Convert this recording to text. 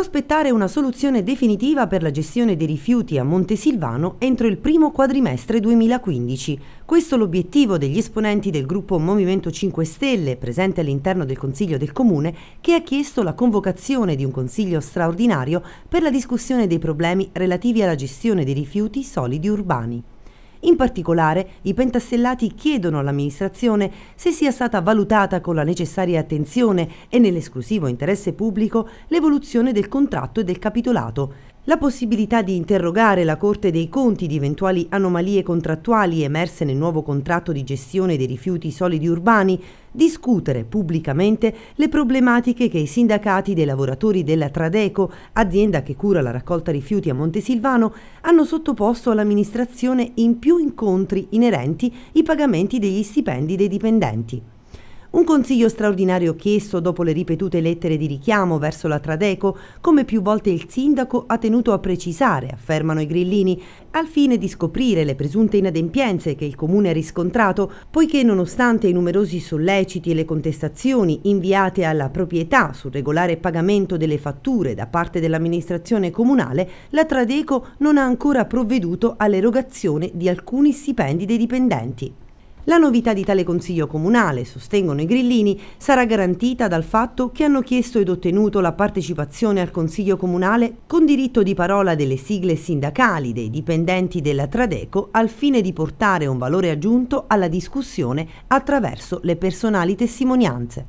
prospettare una soluzione definitiva per la gestione dei rifiuti a Montesilvano entro il primo quadrimestre 2015. Questo è l'obiettivo degli esponenti del gruppo Movimento 5 Stelle, presente all'interno del Consiglio del Comune, che ha chiesto la convocazione di un Consiglio straordinario per la discussione dei problemi relativi alla gestione dei rifiuti solidi urbani. In particolare, i pentastellati chiedono all'amministrazione se sia stata valutata con la necessaria attenzione e nell'esclusivo interesse pubblico l'evoluzione del contratto e del capitolato. La possibilità di interrogare la Corte dei Conti di eventuali anomalie contrattuali emerse nel nuovo contratto di gestione dei rifiuti solidi urbani, discutere pubblicamente le problematiche che i sindacati dei lavoratori della Tradeco, azienda che cura la raccolta rifiuti a Montesilvano, hanno sottoposto all'amministrazione in più più incontri inerenti i pagamenti degli stipendi dei dipendenti. Un consiglio straordinario chiesto dopo le ripetute lettere di richiamo verso la Tradeco, come più volte il sindaco ha tenuto a precisare, affermano i grillini, al fine di scoprire le presunte inadempienze che il comune ha riscontrato, poiché nonostante i numerosi solleciti e le contestazioni inviate alla proprietà sul regolare pagamento delle fatture da parte dell'amministrazione comunale, la Tradeco non ha ancora provveduto all'erogazione di alcuni stipendi dei dipendenti. La novità di tale consiglio comunale, sostengono i grillini, sarà garantita dal fatto che hanno chiesto ed ottenuto la partecipazione al consiglio comunale con diritto di parola delle sigle sindacali dei dipendenti della Tradeco al fine di portare un valore aggiunto alla discussione attraverso le personali testimonianze.